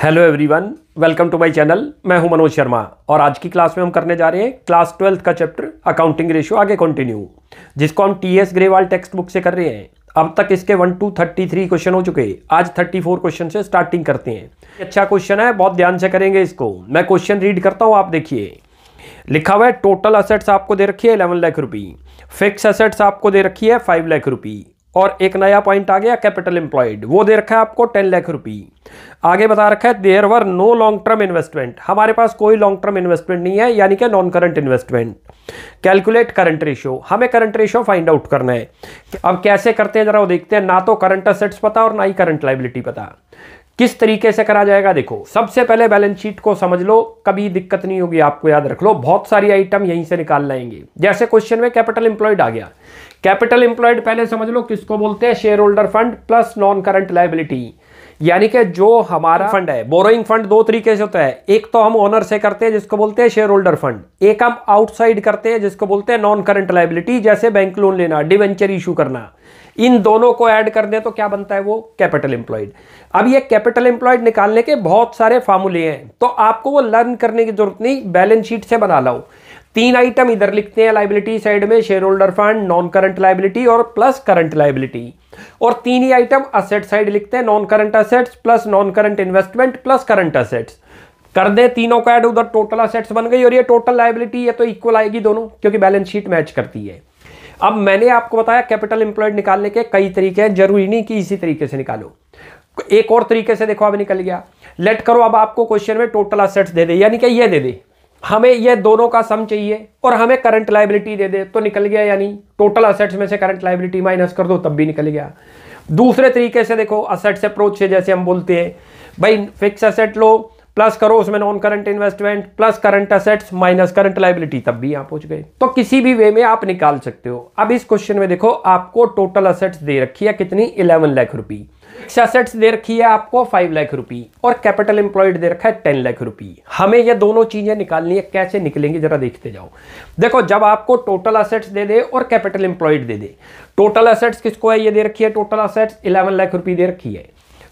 Hello everyone welcome to my channel मैं हूं मनोज शर्मा और आज की क्लास में हम करने जा रहे हैं क्लास ट्वेल्थ का चैप्टर अकाउंटिंग रेशियो आगे कंटिन्यू जिसको हम T S Grewal text book से कर रहे हैं अब तक इसके one two thirty three question हो चुके आज थर्टी फोर क्वेश्चन से स्टार्टिंग करते हैं अच्छा क्वेश्चन है बहुत ध्यान से करेंगे इसको मैं क्वेश्चन रीड करता हूँ आप देखिए लिखा हुआ है टोटल असेट्स आपको दे रखी है इलेवन लाख रुपये फिक्स असेट्स आपको दे रखी है फाइव लाख रुपये और एक नया पॉइंट आ गया कैपिटल एम्प्लॉयड वो दे रखा है आपको टेन लाख रुपए आगे बता रखा है there were no long term investment हमारे पास कोई लॉन्ग टर्म इन्वेस्टमेंट नहीं है यानी कि non current investment calculate current ratio हमें करंट रेशियो फाइंड आउट करना है अब कैसे करते हैं जरा वो देखते हैं ना तो करंट असेट्स पता और ना ही करंट लाइबिलिटी पता किस तरीके से करा जाएगा देखो सबसे पहले बैलेंस शीट को समझ लो कभी दिक्कत नहीं होगी आपको याद रख लो बहुत सारी आइटम यहीं से निकाल लाएंगे जैसे क्वेश्चन में कैपिटल इंप्लॉयड आ गया कैपिटल इंप्लॉयड पहले समझ लो किसको बोलते हैं share holder fund plus non current liability यानी कि जो हमारा फंड है बोरोइंग फंड दो तरीके से होता है एक तो हम ओनर से करते हैं जिसको बोलते हैं शेयर होल्डर फंड एक हम आउटसाइड करते हैं जिसको बोलते हैं नॉन करंट लाइबिलिटी जैसे बैंक लोन लेना डिवेंचर इशू करना इन दोनों को ऐड कर दें तो क्या बनता है वो कैपिटल एम्प्लॉयड अब ये कैपिटल एम्प्लॉयड निकालने के बहुत सारे फार्मूले हैं तो आपको वो लर्न करने की जरूरत नहीं बैलेंस शीट से बना लाओ तीन आइटम इधर लिखते हैं लाइबिलिटी साइड में share holder fund non current liability और प्लस करंट लाइबिलिटी और तीन ही आइटम असेट साइड लिखते हैं non current assets plus non current investment plus current assets कर दे तीनों का ऐड उधर टोटल असेट्स बन गई और ये टोटल लाइबिलिटी ये तो इक्वल आएगी दोनों क्योंकि बैलेंस शीट मैच करती है अब मैंने आपको बताया कैपिटल इंप्लॉयड निकालने के कई तरीके हैं जरूरी नहीं कि इसी तरीके से निकालो एक और तरीके से देखो अब निकल गया लेट करो अब आपको क्वेश्चन में टोटल असेट्स दे दे यानी कि ये दे दे हमें ये दोनों का सम चाहिए और हमें करंट लाइबिलिटी दे दे तो निकल गया यानी टोटल असेट्स में से करंट लाइबिलिटी माइनस कर दो तब भी निकल गया दूसरे तरीके से देखो असेट्स अप्रोच से जैसे हम बोलते हैं भाई फिक्स असेट लो प्लस करो उसमें non current investment plus current assets minus current liability तब भी यहाँ पहुंच गए तो किसी भी वे में आप निकाल सकते हो अब इस क्वेश्चन में देखो आपको टोटल असेट्स दे रखी है कितनी इलेवन लाख रुपी असेट्स दे रखी है आपको फाइव लाख रुपी और कैपिटल एम्प्लॉयड दे रखा है टेन लाख रुपये हमें ये दोनों चीजें निकालनी है कैसे निकलेंगे जरा देखते जाओ देखो जब आपको टोटल असेट्स दे दे और कैपिटल एम्प्लॉयड दे दे टोटल असेट्स किसको है ये दे रखी है टोटल असेट्स इलेवन लाख रुपये दे रखी है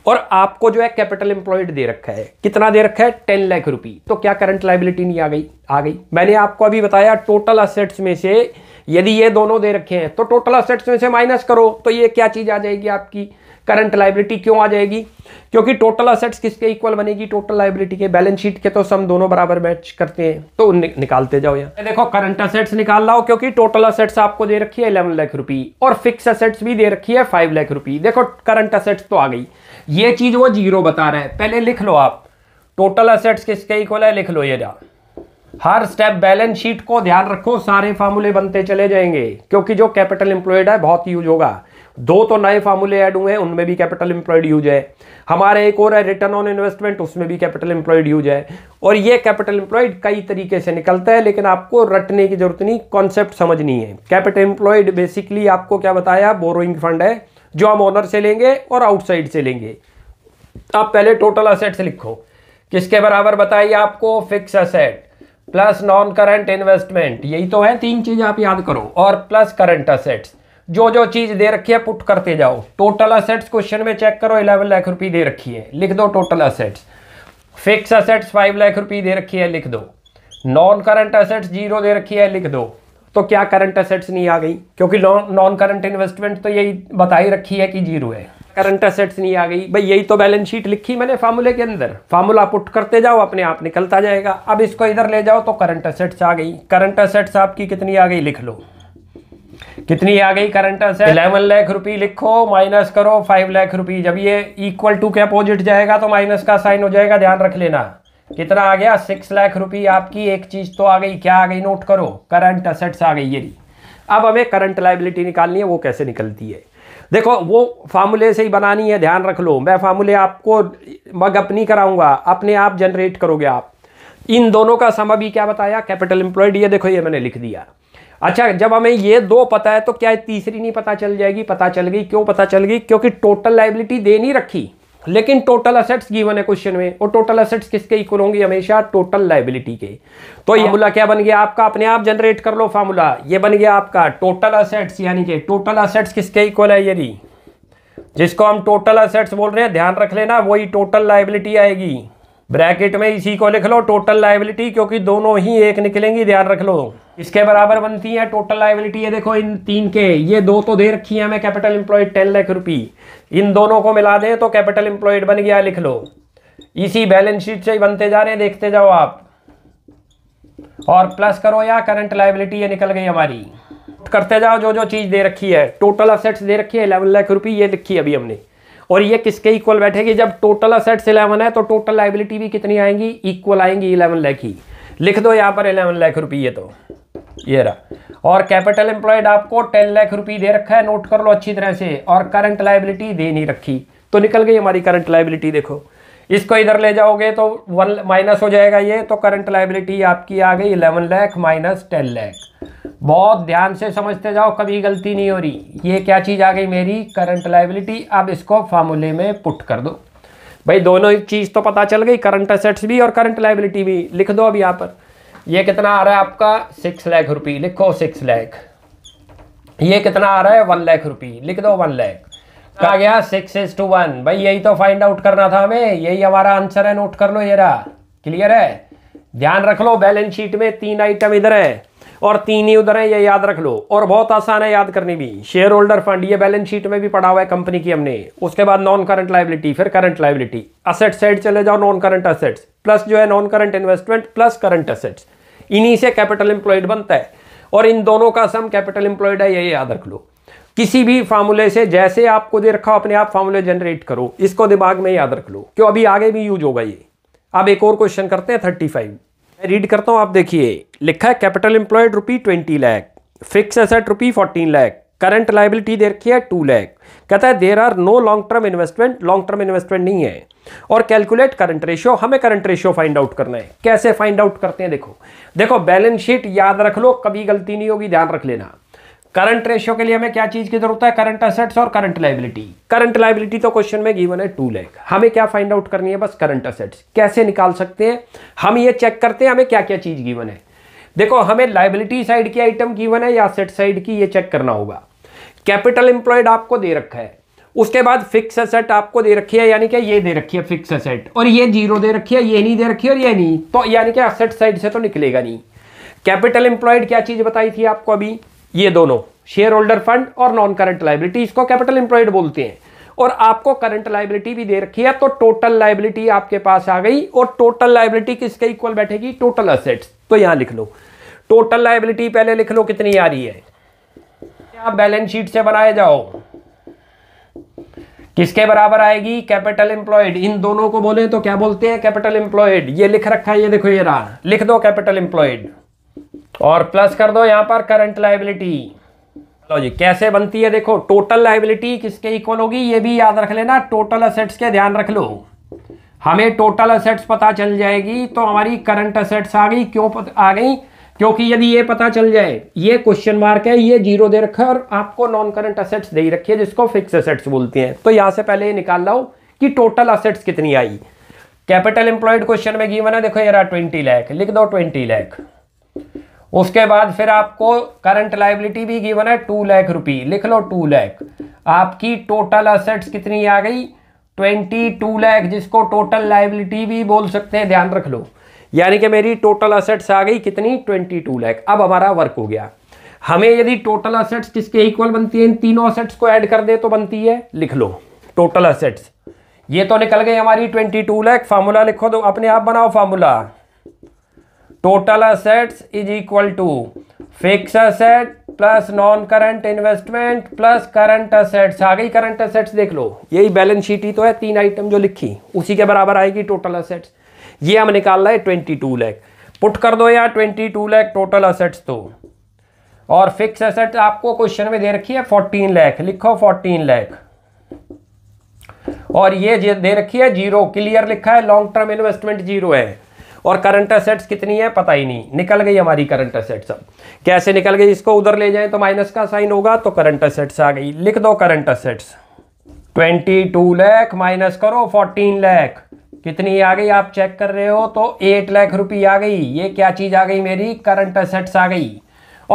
और आपको जो है कैपिटल एम्प्लॉयड दे रखा है कितना दे रखा है टेन लाख रुपी तो क्या करंट लाइबिलिटी नहीं आ गई आ गई मैंने आपको अभी बताया टोटल असेट्स में से यदि ये दोनों दे रखे हैं तो टोटल असेट्स में से माइनस करो तो ये क्या चीज़ आ जाएगी आपकी करंट लाइबिलिटी क्यों आ जाएगी क्योंकि टोटल असेट्स किसके इक्वल बनेगी टोटल लाइबिलिटी के बैलेंस शीट के तो सम दोनों बराबर मैच करते हैं तो नि निकालते जाओ यहाँ देखो करंट असेट्स निकाल रहा क्योंकि टोटल असेट्स आपको दे रखी है इलेवन लाख रुपी और फिक्स असेट्स भी दे रखी है फाइव लाख रुपी देखो करंट असेट्स तो आ गई ये चीज वो जीरो बता रहे हैं पहले लिख लो आप टोटल असेट्स किसके इक्वल है लिख लो ये जा हर स्टेप बैलेंस शीट को ध्यान रखो सारे फार्मूले बनते चले जाएंगे क्योंकि जो कैपिटल इंप्लॉयड है बहुत यूज होगा दो तो नए फार्मूले ऐड हुए हैं उनमें भी कैपिटल एम्प्लॉयड यूज है हमारे एक और है रिटर्न ऑन इन्वेस्टमेंट उसमें भी कैपिटल इंप्लॉयड यूज है और ये कैपिटल इंप्लॉयड कई तरीके से निकलता है लेकिन आपको रटने की जरूरत नहीं कॉन्सेप्ट समझनी है कैपिटल इंप्लॉयड बेसिकली आपको क्या बताया बोरोइंग फंड है जो हम ऑनर से लेंगे और आउटसाइड से लेंगे आप पहले टोटल असेट्स लिखो किसके बराबर बताइए आपको fix asset plus non current investment यही तो है तीन चीज़ आप याद करो और प्लस करंट असेट्स जो जो चीज दे रखी है पुट करते जाओ टोटल असेट्स क्वेश्चन में चेक करो इलेवन लाख रुपए दे रखी है लिख दो total assets fix assets five lakh रुपए दे रखी है लिख दो नॉन करंट असेट्स जीरो दे रखी है लिख दो तो क्या करंट असेट्स नहीं आ गई क्योंकि नॉन करंट इन्वेस्टमेंट तो यही बता ही रखी है कि जीरो है करंट असेट्स नहीं आ गई भाई यही तो बैलेंस शीट लिखी मैंने फार्मूले के अंदर फार्मूला पुट करते जाओ अपने आप निकलता जाएगा अब इसको इधर ले जाओ तो करंट असेट्स आ गई करंट असेट्स आपकी कितनी आ गई लिख लो कितनी आ गई current asset eleven lakh rupee लिखो माइनस करो फाइव लाख रुपी जब ये इक्वल टू के अपोजिट जाएगा तो माइनस का साइन हो जाएगा ध्यान रख लेना कितना आ गया सिक्स लाख रुपी आपकी एक चीज तो आ गई क्या आ गई नोट करो करंट असेट्स आ गई ये अब हमें करंट लाइबिलिटी निकालनी है वो कैसे निकलती है देखो वो फार्मूले से ही बनानी है ध्यान रख लो मैं फार्मूले आपको मग अपनी कराऊंगा अपने आप जनरेट करोगे आप इन दोनों का सम अभी क्या बताया कैपिटल एम्प्लॉयड ये देखो ये मैंने लिख दिया अच्छा जब हमें ये दो पता है तो क्या है? तीसरी नहीं पता चल जाएगी पता चल गई क्यों पता चल गई क्योंकि टोटल लाइबिलिटी दे नहीं रखी लेकिन टोटल असेट्स गिवन है क्वेश्चन में और टोटल असेट्स किसके इक्वल होंगे हमेशा टोटल लाइबिलिटी के तो ये फार्मूला हाँ। क्या बन गया आपका अपने आप जनरेट कर लो फार्मूला ये बन गया आपका टोटल असेट्स यानी कि टोटल असेट्स किसके इक्वल है यदि जिसको हम टोटल असेट्स बोल रहे हैं ध्यान रख लेना वही टोटल लाइबिलिटी आएगी ब्रैकेट में इसी को लिख लो टोटल लाइबिलिटी क्योंकि दोनों ही एक निकलेंगी ध्यान रख लो इसके बराबर बनती है टोटल लाइबिलिटी ये देखो इन तीन के ये दो तो दे रखी है हमें capital employed ten lakh rupee इन दोनों को मिला दें तो कैपिटल एम्प्लॉयड बन गया लिख लो इसी बैलेंस शीट से ही बनते जा रहे हैं देखते जाओ आप और प्लस करो या करंट लाइबिलिटी ये निकल गई हमारी करते जाओ जो जो चीज़ दे रखी है टोटल असेट्स दे रखी है इलेवन लाख रुपये ये लिखी अभी हमने और ये किसके इक्वल बैठेगी जब टोटल असेट्स इलेवन है तो टोटल लाइबिलिटी भी कितनी आएंगी इक्वल आएंगी इलेवन लैख ही लिख दो यहाँ पर इलेवन लाख रुपये तो ये रहा और कैपिटल एम्प्लॉयड आपको टेन लाख रुपये दे रखा है नोट कर लो अच्छी तरह से और करंट लाइबिलिटी दे नहीं रखी तो निकल गई हमारी करंट लाइबिलिटी देखो इसको इधर ले जाओगे तो वन माइनस हो जाएगा ये तो करंट लाइबिलिटी आपकी आ गई eleven lakh minus ten lakh बहुत ध्यान से समझते जाओ कभी गलती नहीं हो रही ये क्या चीज़ आ गई मेरी करंट लाइबिलिटी अब इसको फार्मूले में पुट कर दो भाई दोनों चीज़ तो पता चल गई करंट असेट्स भी और करंट लाइबिलिटी भी लिख दो अब यहाँ पर ये कितना आ रहा है आपका सिक्स लैख रुपये लिखो सिक्स लैख ये कितना आ रहा है वन लैख रुपये लिख दो वन लैख आ गया सिक्स इज टू वन भाई यही तो फाइंड आउट करना था हमें यही हमारा आंसर है नोट कर लो जरा क्लियर है ध्यान रख लो बैलेंस शीट में तीन आइटम इधर है और तीन ही उधर है ये याद रख लो और बहुत आसान है याद करनी भी शेयर होल्डर फंड ये बैलेंस शीट में भी पड़ा हुआ है कंपनी की हमने उसके बाद नॉन करंट लाइबिलिटी फिर करंट लाइबिलिटी असेट साइड चले जाओ नॉन करंट असेट्स प्लस जो है non current investment plus current assets इन्हीं से कैपिटल एम्प्लॉयड बनता है और इन दोनों का सम कैपिटल एम्प्लॉयड है ये याद रख लो किसी भी फार्मूले से जैसे आपको दे रखा अपने आप फार्मूले जनरेट करो इसको दिमाग में याद रख लो क्यों अभी आगे भी यूज होगा ये अब एक और क्वेश्चन करते हैं थर्टी फाइव मैं रीड करता हूं आप देखिए लिखा है capital employed rupee twenty lakh fix asset rupee fourteen lakh current liability दे रखी है टू लैख कहता है there are no long term investment long term investment नहीं है और कैलकुलेट करंट रेशियो हमें करंट रेशियो फाइंड आउट करना है कैसे फाइंड आउट करते हैं देखो देखो बैलेंस शीट याद रख लो कभी गलती नहीं होगी ध्यान रख लेना करंट रेशियो के लिए हमें क्या चीज की जरूरत है करंट असेट्स और करंट लाइबिलिटी करंट लाइबिलिटी तो क्वेश्चन में गिवन है टू लैख हमें क्या फाइंड आउट करनी है बस करंट असेट्स कैसे निकाल सकते हैं हम ये चेक करते हैं हमें क्या क्या चीज गिवन है देखो हमें लाइबिलिटी साइड की आइटम गिवन है या असेट साइड की ये चेक करना होगा कैपिटल इंप्लॉयड आपको दे रखा है उसके बाद फिक्स असेट आपको दे रखी है यानी कि ये दे रखी है फिक्स असेट और ये जीरो दे रखी है ये नहीं दे रखी है और ये नहीं तो यानी कि असेट साइड से तो निकलेगा नहीं कैपिटल एम्प्लॉयड क्या चीज बताई थी आपको अभी ये दोनों शेयर होल्डर फंड और नॉन करंट लाइबिलिटी इसको कैपिटल एम्प्लॉयड बोलते हैं और आपको करंट लाइबिलिटी भी दे रखी है तो टोटल लाइबिलिटी आपके पास आ गई और टोटल लाइबिलिटी किसके इक्वल बैठेगी टोटल असेट्स तो यहां लिख लो टोटल लाइबिलिटी पहले लिख लो कितनी आ रही है आप बैलेंस शीट से बनाए जाओ किसके बराबर आएगी कैपिटल एम्प्लॉयड इन दोनों को बोले तो क्या बोलते हैं कैपिटल एम्प्लॉयड ये लिख रखा है ये देखो ये रहा लिख दो कैपिटल एम्प्लॉयड और प्लस कर दो यहां पर करंट लाइबिलिटी जी कैसे बनती है देखो टोटल लाइबिलिटी किसके इक्वल होगी ये भी याद रख लेना टोटल असेट्स के ध्यान रख लो हमें टोटल असेट्स पता चल जाएगी तो हमारी करंट असेट्स आ गई क्यों पत, आ गई क्योंकि यदि ये पता चल जाए ये क्वेश्चन मार्क है ये जीरो दे रखा है और आपको नॉन करंट असेट्स दे ही रखी है जिसको फिक्स असेट्स बोलते हैं तो यहां से पहले ये निकाल लो कि टोटल असेट्स कितनी आई कैपिटल एम्प्लॉयड क्वेश्चन में गीवन है देखो ये ट्वेंटी लैख लिख दो ट्वेंटी लैख उसके बाद फिर आपको करंट लाइबिलिटी भी गिवन है टू लैख रुपी लिख लो टू लैख आपकी टोटल असेट्स कितनी आ गई ट्वेंटी टू लैख जिसको टोटल लाइबिलिटी भी बोल सकते हैं ध्यान रख लो यानी कि मेरी टोटल असेट्स आ गई कितनी ट्वेंटी टू लैख अब हमारा वर्क हो गया हमें यदि टोटल असेट्स किसके इक्वल बनती है इन तीनों असेट्स को ऐड कर दे तो बनती है लिख लो टोटल असेट्स ये तो निकल गई हमारी ट्वेंटी टू लैख फार्मूला लिखो तो अपने आप बनाओ formula total assets is equal to fix asset plus non current investment plus current assets आ गई करंट असेट्स देख लो यही बैलेंस शीट ही तो है तीन आइटम जो लिखी उसी के बराबर आएगी टोटल असेट्स ये हम निकाल रहे ट्वेंटी टू लैख पुट कर दो यार twenty two lakh total assets तो और फिक्स असेट आपको क्वेश्चन में दे रखी है फोर्टीन लैख लिखो फोर्टीन लैख और ये दे रखी है जीरो क्लियर लिखा है लॉन्ग टर्म इन्वेस्टमेंट जीरो है और करंट असेट्स कितनी है पता ही नहीं निकल गई हमारी करंट असेट्स अब कैसे निकल गई इसको उधर ले जाएं तो माइनस का साइन होगा तो करंट असेट्स आ गई लिख दो current assets twenty two lakh minus करो फोर्टीन लैख कितनी आ गई आप चेक कर रहे हो तो एट लाख रुपी आ गई ये क्या चीज़ आ गई मेरी करंट असेट्स आ गई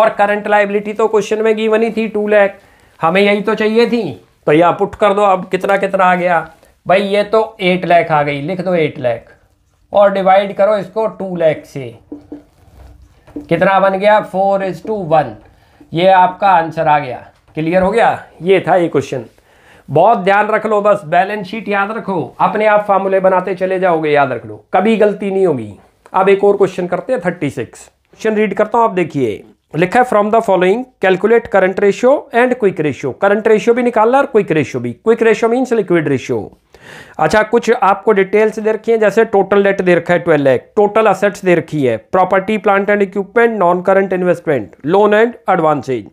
और करंट लाइबिलिटी तो क्वेश्चन में गिवन ही थी टू लैख हमें यही तो चाहिए थी तो यहाँ पुट कर दो अब कितना कितना आ गया भाई ये तो एट लैख आ गई लिख दो एट लैख और डिवाइड करो इसको टू लैख से कितना बन गया फोर इज टू वन ये आपका आंसर आ गया क्लियर हो गया ये था ये क्वेश्चन बहुत ध्यान रख लो बस बैलेंस शीट याद रखो अपने आप फार्मूले बनाते चले जाओगे याद रख लो कभी गलती नहीं होगी अब एक और क्वेश्चन करते हैं थर्टी सिक्स क्वेश्चन रीड करता हूं आप देखिए लिखा है from the following calculate current ratio and quick ratio current ratio भी निकालना और क्विक रेशियो भी quick ratio means liquid ratio अच्छा कुछ आपको डिटेल्स दे रखी है जैसे टोटल डेट दे रखा है ट्वेल्व लैख टोटल असेट्स दे रखी है property plant and equipment non current investment loan and advances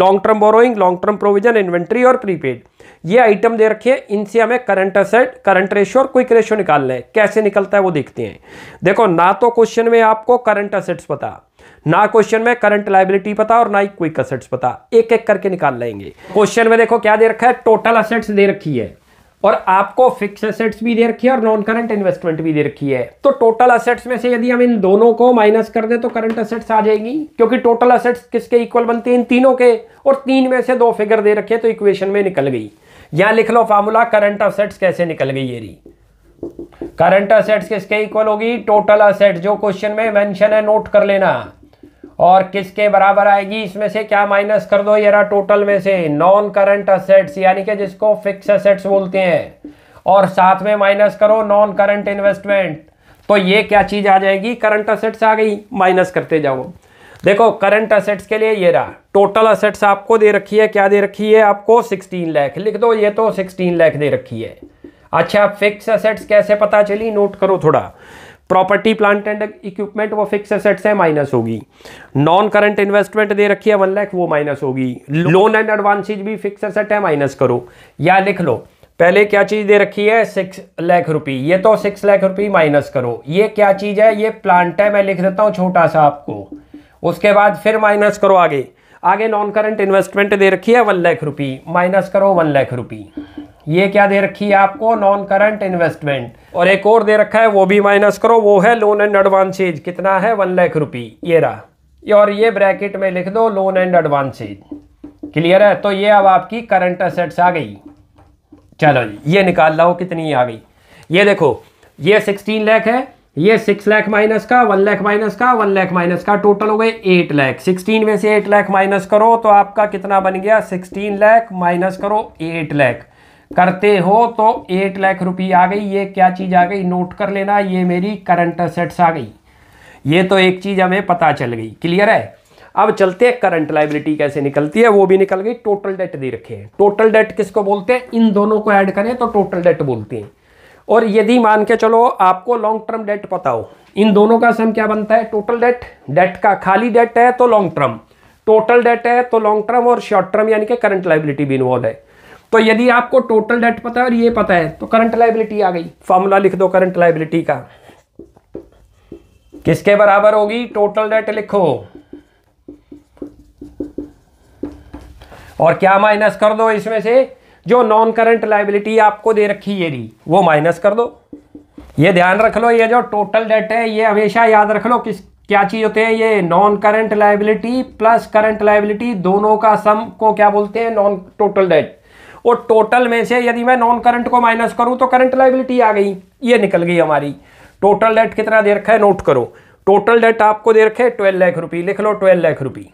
long term borrowing long term provision inventory और प्रीपेड ये आइटम दे रखे हैं इनसे हमें करंट असेट करंट रेशो और क्विक रेशो निकालना है कैसे निकलता है वो देखते हैं देखो ना तो क्वेश्चन में आपको करंट असेट्स पता ना क्वेश्चन में करंट लाइबिलिटी पता और ना ही क्विक असेट्स पता एक एक करके निकाल लेंगे क्वेश्चन में देखो क्या दे रखा है टोटल असेट्स दे रखी है और आपको फिक्स असेट्स भी दे रखी है और नॉन करंट इन्वेस्टमेंट भी दे रखी है तो टोटल असेट्स में से यदि हम इन दोनों को माइनस कर दें तो करंट असेट्स आ जाएगी क्योंकि टोटल असेट्स किसके इक्वल बनते हैं इन तीनों के और तीन में से दो फिगर दे रखे तो इक्वेशन में निकल गई यहां लिख लो फार्मूला करंट असेट्स कैसे निकल गई ये करंट असेट्स किसके इक्वल होगी टोटल असेट्स जो क्वेश्चन में मैंशन है नोट कर लेना और किसके बराबर आएगी इसमें से क्या माइनस कर दो ये रहा टोटल में से नॉन करंट असेट्स यानी कि जिसको फिक्स असेट्स बोलते हैं और साथ में माइनस करो नॉन करंट इन्वेस्टमेंट तो ये क्या चीज आ जाएगी करंट असेट्स आ गई माइनस करते जाओ देखो करंट असेट्स के लिए ये रहा टोटल असेट्स आपको दे रखी है क्या दे रखी है आपको 16 लाख लिख दो ये तो 16 लाख दे रखी है अच्छा फिक्स असेट्स कैसे पता चली नोट करो थोड़ा प्रॉपर्टी प्लांट एंड इक्विपमेंट वो फिक्स एसेट्स है माइनस होगी नॉन करंट इन्वेस्टमेंट दे रखी है वन लाख वो माइनस होगी लोन एंड एडवांसेज भी फिक्स एसेट है माइनस करो या लिख लो पहले क्या चीज दे रखी है सिक्स लाख रुपए ये तो सिक्स लाख रुपए माइनस करो ये क्या चीज है ये प्लांट है मैं लिख देता हूँ छोटा सा आपको उसके बाद फिर माइनस करो आगे आगे नॉन करंट इन्वेस्टमेंट दे रखी है वन लाख रुपये माइनस करो वन लाख रुपए ये क्या दे रखी है आपको नॉन करंट इन्वेस्टमेंट और एक और दे रखा है वो भी माइनस करो वो है लोन एंड एडवांसेज कितना है वन लाख रुपी ये रहा और ये ब्रैकेट में लिख दो लोन एंड एडवांसेज क्लियर है तो ये अब आपकी करंट असेट्स आ गई चलो जी ये निकाल लो कितनी आ गई ये देखो ये सिक्सटीन लैख है ये सिक्स लैख माइनस का वन लैख माइनस का वन लैख माइनस का टोटल हो गए एट लैख सिक्सटीन में से एट लाख माइनस करो तो आपका कितना बन गया सिक्सटीन लैख माइनस करो एट लैख करते हो तो एट लाख रुपये आ गई ये क्या चीज़ आ गई नोट कर लेना ये मेरी करंट असेट्स आ गई ये तो एक चीज़ हमें पता चल गई क्लियर है अब चलते हैं करंट लाइबिलिटी कैसे निकलती है वो भी निकल गई टोटल डेट दे रखे हैं टोटल डेट किसको बोलते हैं इन दोनों को ऐड करें तो टोटल डेट बोलते हैं और यदि मान के चलो आपको लॉन्ग टर्म डेट पता हो इन दोनों का सम क्या बनता है टोटल डेट डेट का खाली डेट है तो लॉन्ग टर्म टोटल डेट है तो लॉन्ग टर्म और शॉर्ट टर्म यानी कि करंट लाइबिलिटी भी इन्वॉल्व है तो यदि आपको टोटल डेट पता है और ये पता है तो करंट लाइबिलिटी आ गई फॉर्मूला लिख दो करंट लाइबिलिटी का किसके बराबर होगी टोटल डेट लिखो और क्या माइनस कर दो इसमें से जो नॉन करंट लाइबिलिटी आपको दे रखी है री वो माइनस कर दो ये ध्यान रख लो ये जो टोटल डेट है ये हमेशा याद रख लो किस क्या चीज होते हैं ये non current liability plus current liability दोनों का सम को क्या बोलते हैं नॉन टोटल डेट और टोटल में से यदि मैं नॉन करंट को माइनस करूं तो करंट लाइबिलिटी आ गई ये निकल गई हमारी टोटल डेट कितना दे रखा है नोट करो टोटल डेट आपको दे रखे ट्वेल्व लाख रुपये लिख लो ट्वेल्व लाख रुपये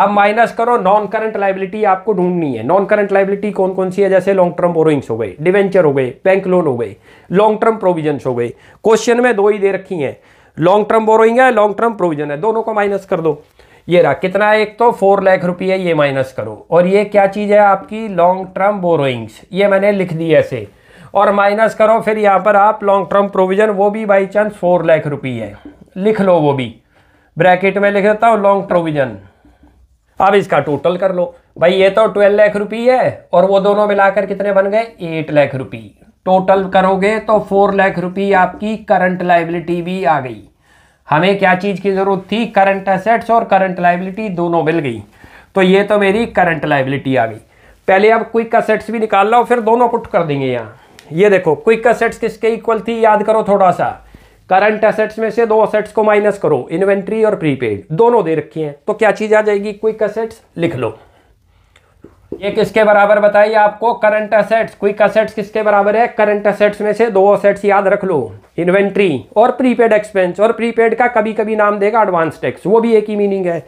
आप माइनस करो नॉन करंट लाइबिलिटी आपको ढूंढनी है नॉन करंट लाइबिलिटी कौन कौन सी है जैसे लॉन्ग टर्म बोरोइंग्स हो गए डिवेंचर हो गए बैंक लोन हो गए लॉन्ग टर्म प्रोविजन हो गए क्वेश्चन में दो ही दे रखी हैं लॉन्ग टर्म बोरोइंग है लॉन्ग टर्म प्रोविजन है दोनों को माइनस कर दो ये रहा कितना एक तो फोर लाख रुपये ये माइनस करो और ये क्या चीज़ है आपकी लॉन्ग टर्म बोरोइंग्स ये मैंने लिख दी ऐसे और माइनस करो फिर यहाँ पर आप लॉन्ग टर्म प्रोविज़न वो भी बाई चांस फोर लाख रुपये है लिख लो वो भी ब्रैकेट में लिख देता हूँ लॉन्ग प्रोविज़न अब इसका टोटल कर लो भाई ये तो ट्वेल्व लाख रुपये है और वो दोनों मिलाकर कितने बन गए एट लाख रुपये टोटल करोगे तो फोर लाख रुपये आपकी करंट लाइबिलिटी भी आ गई हमें क्या चीज़ की ज़रूरत थी करंट असेट्स और करंट लाइबिलिटी दोनों मिल गई तो ये तो मेरी करंट लाइबिलिटी आ गई पहले आप क्विक असेट्स भी निकाल लो फिर दोनों पुट कर देंगे यहाँ ये देखो क्विक असेट्स किसके इक्वल थी याद करो थोड़ा सा करंट असेट्स में से दो असेट्स को माइनस करो इन्वेंट्री और प्रीपेड दोनों दे रखी हैं तो क्या चीज़ आ जाएगी क्विक असेट्स लिख लो ये किसके बराबर बताइए आपको करंट असेट्स क्विक असेट्स किसके बराबर है करंट असेट्स में से दो असेट्स याद रख लो इन्वेंट्री और प्रीपेड एक्सपेंस और प्रीपेड का कभी कभी नाम देगा एडवांस टैक्स वो भी एक ही मीनिंग है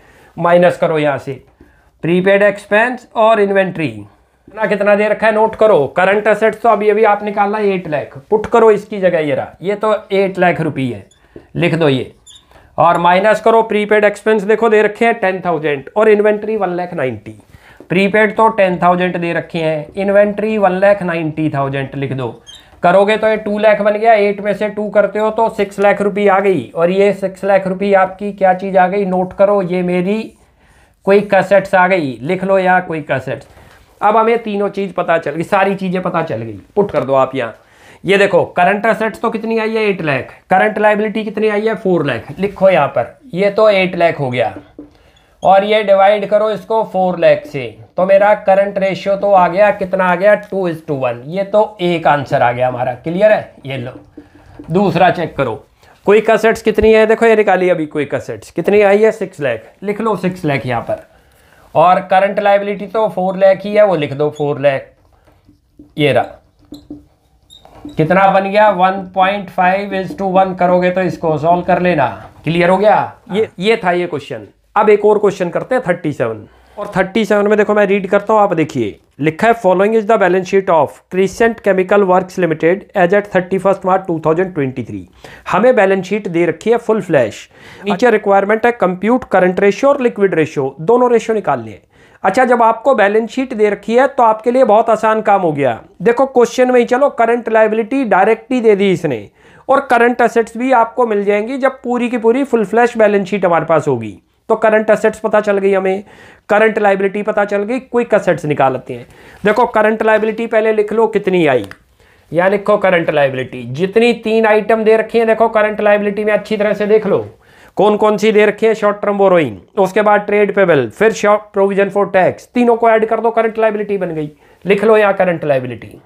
माइनस करो यहाँ से प्रीपेड एक्सपेंस और इन्वेंट्री कितना कितना दे रखा है नोट करो करंट असेट्स तो अभी अभी आप निकालना एट लाख पुट करो इसकी जगह ये रहा ये तो एट लाख रुपी है लिख दो ये और माइनस करो प्रीपेड एक्सपेंस देखो दे रखे हैं टेन थाउजेंड और inventory one lakh ninety prepaid तो टेन थाउजेंड दे रखे हैं inventory one lakh ninety thousand लिख दो करोगे तो ये टू लैख बन गया एट में से टू करते हो तो सिक्स लाख रुपये आ गई और ये सिक्स लाख रुपये आपकी क्या चीज़ आ गई नोट करो ये मेरी कोई कसेट्स आ गई लिख लो या कोई कैसेट्स अब हमें तीनों चीज़ पता चल गई सारी चीज़ें पता चल गई पुट कर दो आप यहाँ ये देखो करंट असेट्स तो कितनी आई है एट लैख करंट लाइबिलिटी कितनी आई है फोर लैख लिखो यहाँ पर ये तो एट लैख हो गया और ये डिवाइड करो इसको फोर लैख से तो मेरा करंट रेशियो तो आ गया कितना आ गया टू इज टू वन ये तो एक आंसर आ गया हमारा क्लियर है ये लो दूसरा चेक करो क्विक असेट्स कितनी है देखो ये निकाली अभी क्विक असेट्स कितनी आई है सिक्स लैख लिख लो सिक्स लैख यहाँ पर और करंट लाइबिलिटी तो फोर लैख ही है वो लिख दो फोर लैख ये रहा कितना बन गया 1.5 point five is to one करोगे तो इसको सॉल्व कर लेना क्लियर हो गया ये ये था ये क्वेश्चन अब एक और क्वेश्चन करते हैं थर्टी सेवन और थर्टी सेवन में देखो मैं रीड करता हूँ आप देखिए लिखा है following is the balance sheet of Crescent Chemical Works Limited as at thirty first March two thousand twenty three हमें बैलेंस शीट दे रखी है फुल फ्लैश नीचे रिक्वायरमेंट है कंप्यूट करंट रेशियो और लिक्विड रेशियो दोनों रेशियो निकाल लिए अच्छा जब आपको बैलेंस शीट दे रखी है तो आपके लिए बहुत आसान काम हो गया देखो क्वेश्चन में ही चलो करंट लाइबिलिटी डायरेक्टली दे दी इसने और करंट असेट्स भी आपको मिल जाएंगी जब पूरी की पूरी फुल फ्लैश बैलेंस शीट हमारे पास होगी तो करंट असेट्स पता चल गई हमें करंट लाइबिलिटी पता चल गई क्विक असेट्स निकाल लेते हैं देखो करंट लाइबिलिटी पहले लिख लो कितनी आई या लिखो करंट लाइबिलिटी जितनी तीन आइटम दे रखी है देखो करंट लाइबिलिटी में अच्छी तरह से देख लो कौन कौन सी दे रखी है शॉर्ट टर्म बोरोइंग उसके बाद ट्रेड पेबल फिर शॉर्ट प्रोविजन फॉर टैक्स तीनों को ऐड कर दो करंट लाइबिलिटी बन गई लिख लो यहाँ करंट लाइबिलिटी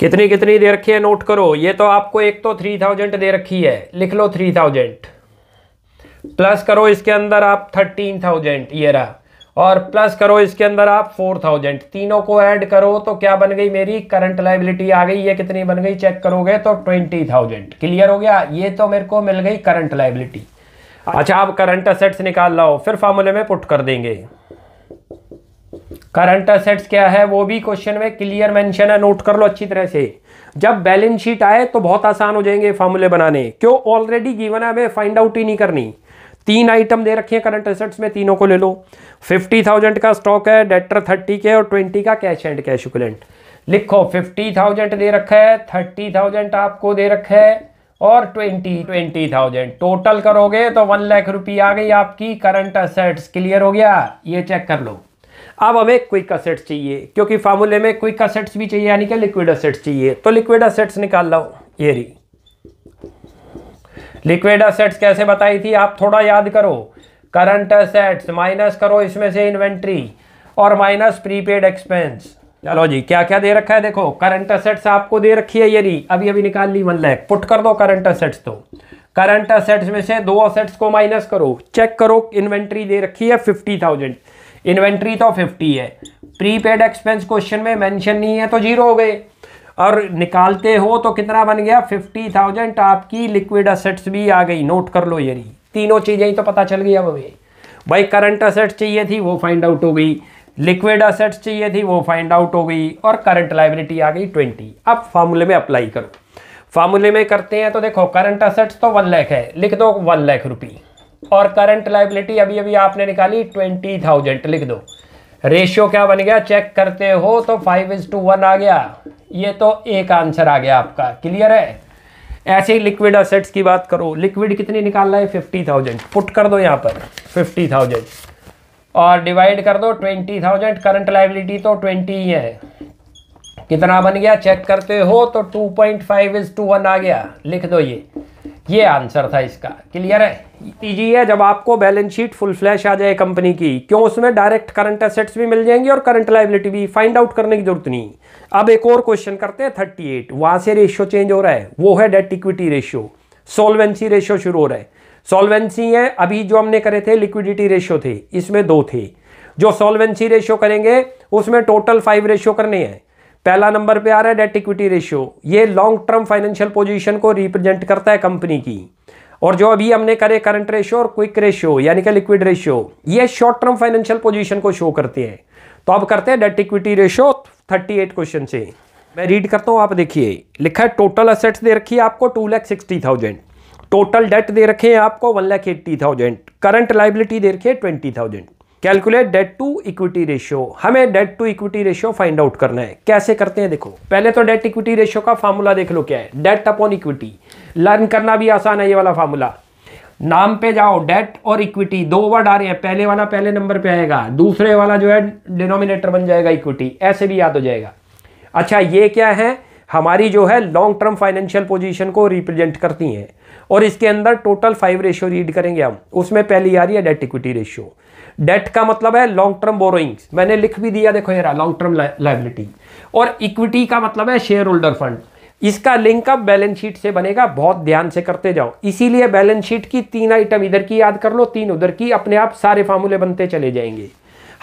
कितनी कितनी दे रखी है नोट करो ये तो आपको एक तो थ्री थाउजेंड दे रखी है लिख लो थ्री थाउजेंड प्लस करो इसके अंदर आप थर्टीन थाउजेंड ये रहा और प्लस करो इसके अंदर आप फोर थाउजेंड तीनों को ऐड करो तो क्या बन गई मेरी करंट लाइबिलिटी आ गई ये कितनी बन गई चेक करोगे तो ट्वेंटी थाउजेंड क्लियर हो गया ये तो मेरे को मिल गई करंट लाइबिलिटी अच्छा आप करंट असेट्स निकाल लाओ फिर फार्मूले में पुट कर देंगे करंट असेट्स क्या है वो भी क्वेश्चन में क्लियर मेंशन है नोट कर लो अच्छी तरह से जब बैलेंस शीट आए तो बहुत आसान हो जाएंगे फार्मूले बनाने क्यों ऑलरेडी गिवन है हमें फाइंड आउट ही नहीं करनी तीन आइटम दे रखे हैं करंट एसेट्स में तीनों को ले लो फिफ्टी थाउजेंड का स्टॉक है डेटर थर्टी के और ट्वेंटी का कैश एंड कैश इक्वलेंट लिखो फिफ्टी थाउजेंड दे रखा है थर्टी थाउजेंड आपको दे रखा है और ट्वेंटी ट्वेंटी थाउजेंड टोटल करोगे तो वन लाख रुपये आ गई आपकी करंट असेट्स क्लियर हो गया ये चेक कर लो अब हमें क्विक असेट्स चाहिए क्योंकि फार्मूले में क्विक असेट्स भी चाहिए यानी कि लिक्विड असेट्स चाहिए तो लिक्विड असेट्स निकाल लो ये रही लिक्विड असेट्स कैसे बताई थी आप थोड़ा याद करो करंट असेट्स माइनस करो इसमें से इन्वेंट्री और माइनस प्रीपेड एक्सपेंस चलो जी क्या क्या दे रखा है देखो करंट असेट्स आपको दे रखी है ये अभी अभी निकाल ली वन लैख पुट कर दो करंट असेट्स तो करंट असेट्स में से दो असेट्स को माइनस करो चेक करो इन्वेंट्री दे रखी है फिफ्टी थाउजेंड इन्वेंट्री तो फिफ्टी है प्रीपेड एक्सपेंस क्वेश्चन में मेंशन नहीं है तो जीरो हो गए और निकालते हो तो कितना बन गया फिफ्टी थाउजेंड आपकी लिक्विड असेट्स भी आ गई नोट कर लो ये तीनों चीज़ें ही तो पता चल गई अब हमें भाई करंट असेट्स चाहिए थी वो फाइंड आउट हो गई लिक्विड असेट्स चाहिए थी वो फाइंड आउट हो गई और करंट लाइबिलिटी आ गई ट्वेंटी अब फार्मूले में अप्लाई करो फार्मूले में करते हैं तो देखो करंट असेट्स तो वन लैख है लिख दो वन लाख रुपी और करंट लाइबिलिटी अभी अभी आपने निकाली ट्वेंटी थाउजेंड लिख दो रेशियो क्या बन गया चेक करते हो तो फाइव इज टू वन आ गया ये तो एक आंसर आ गया आपका क्लियर है ऐसे ही लिक्विड असेट्स की बात करो लिक्विड कितनी निकालना है फिफ्टी थाउजेंड पुट कर दो यहाँ पर फिफ्टी थाउजेंड और डिवाइड कर दो ट्वेंटी थाउजेंड करंट लाइबिलिटी तो ट्वेंटी ही है कितना बन गया चेक करते हो तो two point five is to one आ गया लिख दो ये ये आंसर था इसका क्लियर है ईजी है जब आपको बैलेंस शीट फुल फ्लैश आ जाए कंपनी की क्यों उसमें डायरेक्ट करंट एसेट्स भी मिल जाएंगे और करंट लाइबिलिटी भी फाइंड आउट करने की जरूरत नहीं अब एक और क्वेश्चन करते हैं थर्टी एट वहां से रेशियो चेंज हो रहा है वो है debt equity ratio solvency ratio शुरू हो रहा है सोलवेंसी है अभी जो हमने करे थे लिक्विडिटी रेशियो थे इसमें दो थे जो सोलवेंसी रेशियो करेंगे उसमें टोटल फाइव रेशियो करने हैं पहला नंबर पे आ रहा है डेट इक्विटी रेशियो ये लॉन्ग टर्म फाइनेंशियल पोजीशन को रिप्रेजेंट करता है कंपनी की और जो अभी हमने करे करंट रेशियो और क्विक रेशियो यानी कि लिक्विड रेशियो ये शॉर्ट टर्म फाइनेंशियल पोजीशन को शो करते हैं तो अब करते हैं डेट इक्विटी रेशियो 38 क्वेश्चन से मैं रीड करता हूँ आप देखिए लिखा है टोटल असेट्स दे रखी है आपको two lakh sixty thousand total debt दे रखे हैं आपको one lakh eighty thousand current liability दे रखी है twenty thousand calculate debt to equity ratio हमें debt to equity ratio find out करना है कैसे करते हैं देखो पहले तो डेट इक्विटी रेशियो का फार्मूला देख लो क्या है डेट अपॉन इक्विटी लर्न करना भी आसान है ये वाला फार्मूला नाम पे जाओ डेट और इक्विटी दो वर्ड आ रहे हैं पहले वाला पहले नंबर पे आएगा दूसरे वाला जो है डिनोमिनेटर बन जाएगा इक्विटी ऐसे भी याद हो जाएगा अच्छा ये क्या है हमारी जो है लॉन्ग टर्म फाइनेंशियल पोजीशन को रिप्रेजेंट करती हैं और इसके अंदर टोटल फाइव रेशियो रीड करेंगे हम उसमें पहली आ रही है डेट इक्विटी रेशियो डेट का मतलब है लॉन्ग टर्म बोरोइंग मैंने लिख भी दिया देखो यार लॉन्ग टर्म लाइबिलिटी और इक्विटी का मतलब है शेयर होल्डर फंड इसका लिंक अब बैलेंस शीट से बनेगा बहुत ध्यान से करते जाओ इसीलिए बैलेंस शीट की तीन आइटम इधर की याद कर लो तीन उधर की अपने आप सारे फार्मूले बनते चले जाएंगे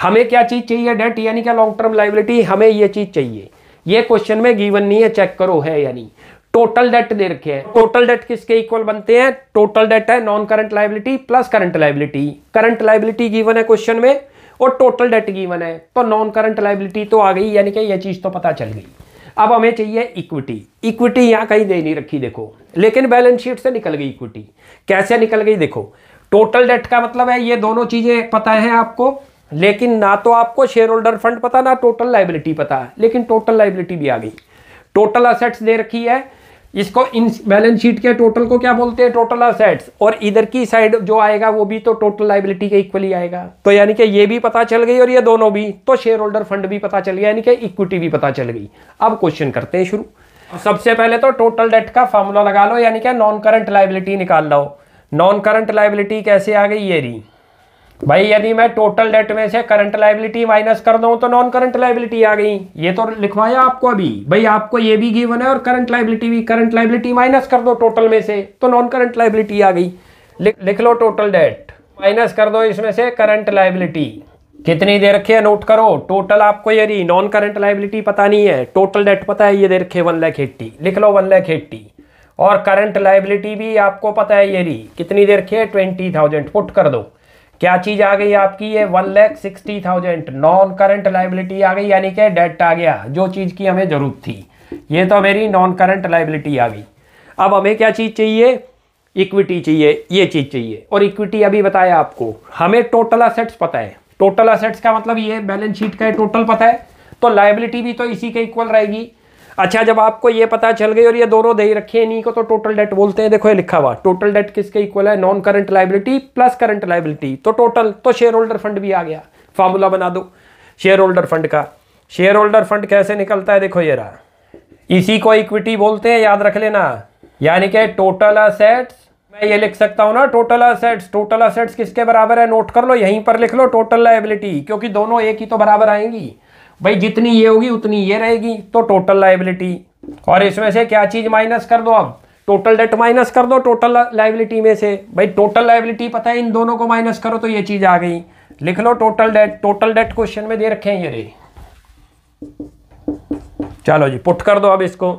हमें क्या चीज़ चाहिए डेट यानी क्या लॉन्ग टर्म लाइबिलिटी हमें यह चीज़ चाहिए ये क्वेश्चन में गिवन नहीं है चेक करो है यानी टोटल डेट दे रखे हैं टोटल डेट किसके इक्वल बनते हैं टोटल डेट है non current liability plus current liability current liability given है क्वेश्चन में और टोटल डेट गिवन है तो नॉन करंट लाइबिलिटी तो आ गई यानी कि यह चीज तो पता चल गई अब हमें चाहिए इक्विटी इक्विटी यहां कहीं दे नहीं रखी देखो लेकिन बैलेंस शीट से निकल गई इक्विटी कैसे निकल गई देखो टोटल डेट का मतलब है ये दोनों चीजें पता है आपको लेकिन ना तो आपको शेयर होल्डर फंड पता ना टोटल लाइबिलिटी पता लेकिन टोटल लाइबिलिटी भी आ गई टोटल असेट्स दे रखी है इसको इन बैलेंस शीट के टोटल को क्या बोलते हैं टोटल असेट्स और इधर की साइड जो आएगा वो भी तो टोटल लाइबिलिटी के इक्वली आएगा तो यानी कि ये भी पता चल गई और ये दोनों भी तो शेयर होल्डर फंड भी पता चल गया यानी कि इक्विटी भी पता चल गई अब क्वेश्चन करते हैं शुरू सबसे पहले तो टोटल डेट का फॉर्मूला लगा लो यानी कि नॉन करंट लाइबिलिटी निकाल लो नॉन करंट लाइबिलिटी कैसे आ गई ये रही भाई यदि मैं टोटल डेट में से करंट लाइबिलिटी माइनस कर दूं तो नॉन करंट लाइबिलिटी आ गई ये तो लिखवाया आपको अभी भाई आपको ये भी गिवन है और करंट लाइबिलिटी भी करंट लाइबिलिटी माइनस कर दो टोटल में से तो नॉन करंट लाइबिलिटी आ गई लिख लो टोटल डेट माइनस कर दो इसमें से करंट लाइबिलिटी कितनी दे रखी है नोट करो टोटल आपको यदि नॉन करंट लाइबिलिटी पता नहीं है टोटल डेट पता है ये दे रखे वन लैख एट्टी लिख लो वन लैख एट्टी और करंट लाइबिलिटी भी आपको पता है यदि कितनी दे रखी है ट्वेंटी थाउजेंड पुट कर दो क्या चीज आ गई आपकी ये one lakh sixty thousand non current liability आ गई यानी कि डेट आ गया जो चीज की हमें जरूरत थी ये तो मेरी नॉन करंट लाइबिलिटी आ गई अब हमें क्या चीज चाहिए इक्विटी चाहिए ये चीज चाहिए और इक्विटी अभी बताया आपको हमें टोटल असेट्स पता है टोटल असेट्स का मतलब ये बैलेंस शीट का टोटल पता है तो लाइबिलिटी भी तो इसी के इक्वल रहेगी अच्छा जब आपको ये पता चल गई और ये दोनों दे रखे इन्हीं को तो टोटल डेट बोलते हैं देखो ये लिखा हुआ टोटल डेट किसके इक्वल है non current liability plus current liability तो टोटल तो शेयर होल्डर फंड भी आ गया फार्मूला बना दो शेयर होल्डर फंड का शेयर होल्डर फंड कैसे निकलता है देखो ये रहा इसी को इक्विटी बोलते हैं याद रख लेना यानी कि टोटल असेट्स मैं ये लिख सकता हूँ ना टोटल असेट्स टोटल असेट्स किसके बराबर है नोट कर लो यहीं पर लिख लो टोटल लाइबिलिटी क्योंकि दोनों एक ही तो बराबर आएंगी भाई जितनी ये होगी उतनी ये रहेगी तो टोटल लाइबिलिटी और इसमें से क्या चीज़ माइनस कर दो अब टोटल डेट माइनस कर दो टोटल लाइबिलिटी में से भाई टोटल लाइबिलिटी पता है इन दोनों को माइनस करो तो ये चीज़ आ गई लिख लो total debt total debt question में दे रखे हैं ये रे चलो जी पुट कर दो अब इसको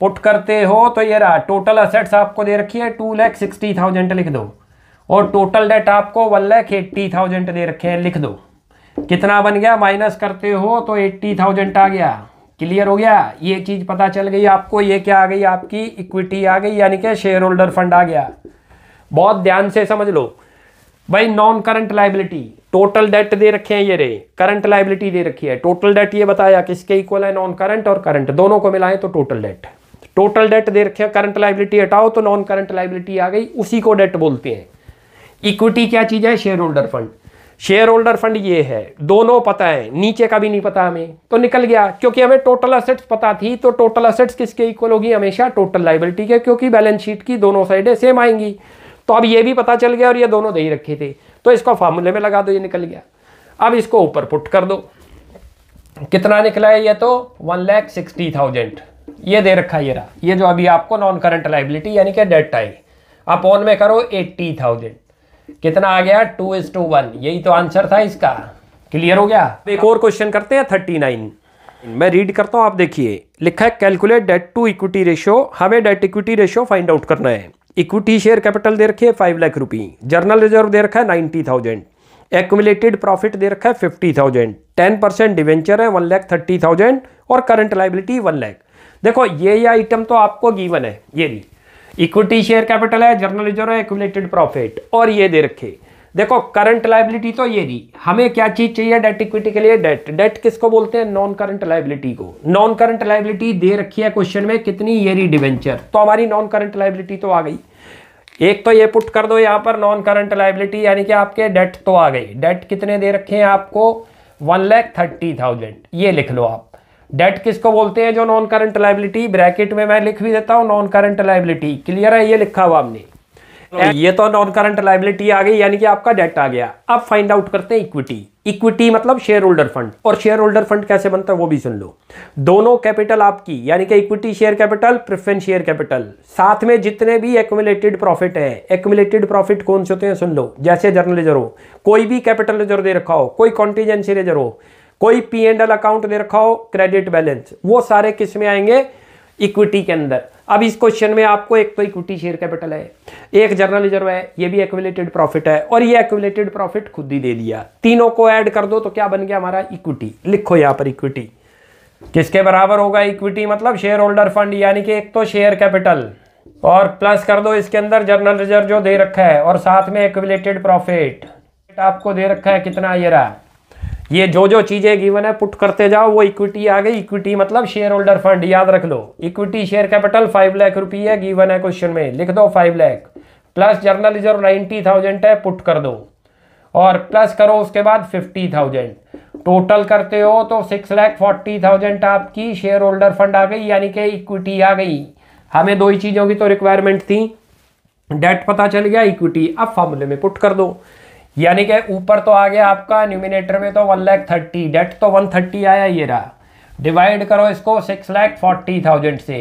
पुट करते हो तो ये रहा टोटल असेट्स आपको दे रखी है टू लैख सिक्सटी थाउजेंड लिख दो और टोटल डेट आपको वन लैख एट्टी थाउजेंड दे रखे हैं लिख दो कितना बन गया माइनस करते हो तो एट्टी थाउजेंड आ गया क्लियर हो गया ये चीज़ पता चल गई आपको ये क्या आ गई आपकी इक्विटी आ गई यानी कि शेयर होल्डर फंड आ गया बहुत ध्यान से समझ लो भाई non current liability total debt दे रखे हैं ये रे करंट लाइबिलिटी दे रखी है टोटल डेट ये बताया किसके इक्वल है नॉन करंट और करंट दोनों को मिलाएं तो टोटल डेट टोटल डेट दे रखे करंट लाइबिलिटी हटाओ तो नॉन करंट लाइबिलिटी आ गई उसी को डेट बोलते हैं इक्विटी क्या चीज़ है share holder fund share holder fund ये है दोनों पता है नीचे का भी नहीं पता हमें तो निकल गया क्योंकि हमें टोटल असेट्स पता थी तो टोटल असेट्स किसके इक्वल होगी हमेशा टोटल लाइबिलिटी के क्योंकि बैलेंस शीट की दोनों साइडें सेम आएंगी तो अब ये भी पता चल गया और ये दोनों दे ही रखे थे तो इसको फार्मूले में लगा दो ये निकल गया अब इसको ऊपर पुट कर दो कितना निकला है ये तो वन लैख सिक्सटी थाउजेंड ये दे रखा ये रहा ये जो अभी आपको नॉन करंट लाइबिलिटी यानी कि डेट आई आप ऑन में करो एट्टी थाउजेंड कितना आ गया टू इज टू वन यही तो आंसर था इसका क्लियर हो गया एक और क्वेश्चन करते हैं थर्टी नाइन मैं रीड करता हूं आप देखिए लिखा है calculate debt to equity ratio हमें debt equity ratio find out करना है इक्विटी शेयर कैपिटल दे रखी है five lakh rupee general reserve दे रखा है नाइन्टी थाउजेंड एक्मुलेटेड प्रॉफिट दे रखा है fifty thousand ten percent debenture है वन लैख थर्टी थाउजेंड और करंट लाइबिलिटी वन लैख देखो ये ये आइटम तो आपको गीवन है ये नहीं इक्विटी शेयर कैपिटल है जर्नल रिजर्व है प्रॉफिट और ये दे रखे देखो करंट लाइबिलिटी तो ये नहीं हमें क्या चीज चाहिए डेट इक्विटी के लिए डेट डेट किसको बोलते हैं नॉन करंट लाइबिलिटी को नॉन करंट लाइबिलिटी दे रखी है क्वेश्चन में कितनी ये री डिवेंचर तो हमारी नॉन करंट लाइबिलिटी तो आ गई एक तो ये पुट कर दो यहां पर नॉन करंट लाइबिलिटी यानी कि आपके डेट तो आ गई डेट कितने दे रखे हैं आपको वन लैख थर्टी थाउजेंड ये लिख लो आप डेट किसको बोलते हैं जो नॉन करंट लाइबिलिटी ब्रैकेट में मैं लिख भी देता हूँ नॉन करंट लाइबिलिटी क्लियर है ये लिखा हुआ हमने तो ये तो नॉन करंट लाइबिलिटी आ गई यानी कि आपका डेट आ गया अब फाइंड आउट करते हैं इक्विटी इक्विटी मतलब शेयर होल्डर फंड और शेयर होल्डर फंड कैसे बनता है वो भी सुन लो दोनों कैपिटल आपकी यानी कि equity share capital preference share capital साथ में जितने भी एक्यूमुलेटेड प्रॉफिट है एक्यूमुलेटेड प्रॉफिट कौन से होते हैं सुन लो जैसे जर्नलिजर हो कोई भी कैपिटल रिजर्व दे रखा हो कोई कॉन्टीजेंसी रिजर्व हो कोई पी एंड एल अकाउंट दे रखा हो क्रेडिट बैलेंस वो सारे किस में आएंगे इक्विटी के अंदर अब इस क्वेश्चन में आपको एक तो इक्विटी शेयर कैपिटल है एक जर्नल रिजर्व है ये भी एक्विलेटेड प्रॉफिट है और ये एक्विलेटेड प्रॉफिट खुद ही दे दिया तीनों को ऐड कर दो तो क्या बन गया हमारा इक्विटी लिखो यहां पर इक्विटी किसके बराबर होगा इक्विटी मतलब शेयर होल्डर फंड यानी कि एक तो शेयर कैपिटल और प्लस कर दो इसके अंदर जर्नल रिजर्व जो दे रखा है और साथ में एक्विलेटेड प्रॉफिट आपको दे रखा है कितना ये रहा ये जो जो चीज़ें गिवन है पुट करते जाओ वो इक्विटी आ गई इक्विटी मतलब शेयर होल्डर फंड याद रख लो equity share capital five lakh रुपये है गिवन है क्वेश्चन में लिख दो five lakh plus general reserve ninety thousand है पुट कर दो और प्लस करो उसके बाद फिफ्टी थाउजेंड टोटल करते हो तो सिक्स लाख फोर्टी थाउजेंड आपकी शेयर होल्डर फंड आ गई यानी कि इक्विटी आ गई हमें दो ही चीज़ों की तो रिक्वायरमेंट थी डेट पता चल गया इक्विटी अब फॉर्मूले में पुट कर दो यानी कि ऊपर तो आ गया आपका न्यूमिनेटर में तो वन लैख थर्टी डेट तो वन थर्टी आया ये रहा डिवाइड करो इसको सिक्स लैख फोर्टी थाउजेंड से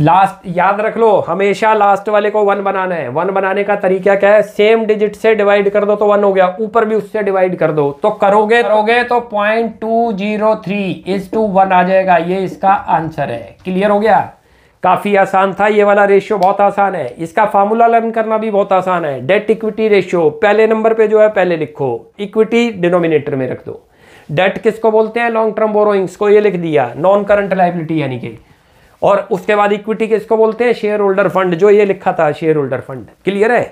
लास्ट याद रख लो हमेशा लास्ट वाले को वन बनाना है वन बनाने का तरीका क्या है सेम डिजिट से डिवाइड कर दो तो वन हो गया ऊपर भी उससे डिवाइड कर दो तो करोगे करोगे तो point two zero three is to one आ जाएगा ये इसका आंसर है क्लियर हो गया काफ़ी आसान था ये वाला रेशियो बहुत आसान है इसका फार्मूला लर्न करना भी बहुत आसान है डेट इक्विटी रेशियो पहले नंबर पे जो है पहले लिखो इक्विटी डिनोमिनेटर में रख दो डेट किसको बोलते हैं लॉन्ग टर्म बोरोइंग्स को ये लिख दिया नॉन करंट लाइबिलिटी यानी कि और उसके बाद इक्विटी किसको बोलते हैं शेयर होल्डर फंड जो ये लिखा था शेयर होल्डर फंड क्लियर है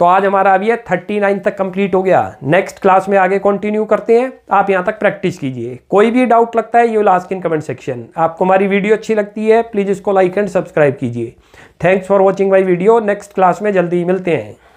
तो आज हमारा अभी थर्टी नाइन तक कंप्लीट हो गया नेक्स्ट क्लास में आगे कंटिन्यू करते हैं आप यहाँ तक प्रैक्टिस कीजिए कोई भी डाउट लगता है you last in comment section आपको हमारी वीडियो अच्छी लगती है प्लीज़ इसको लाइक एंड सब्सक्राइब कीजिए thanks for watching my video next class में जल्दी मिलते हैं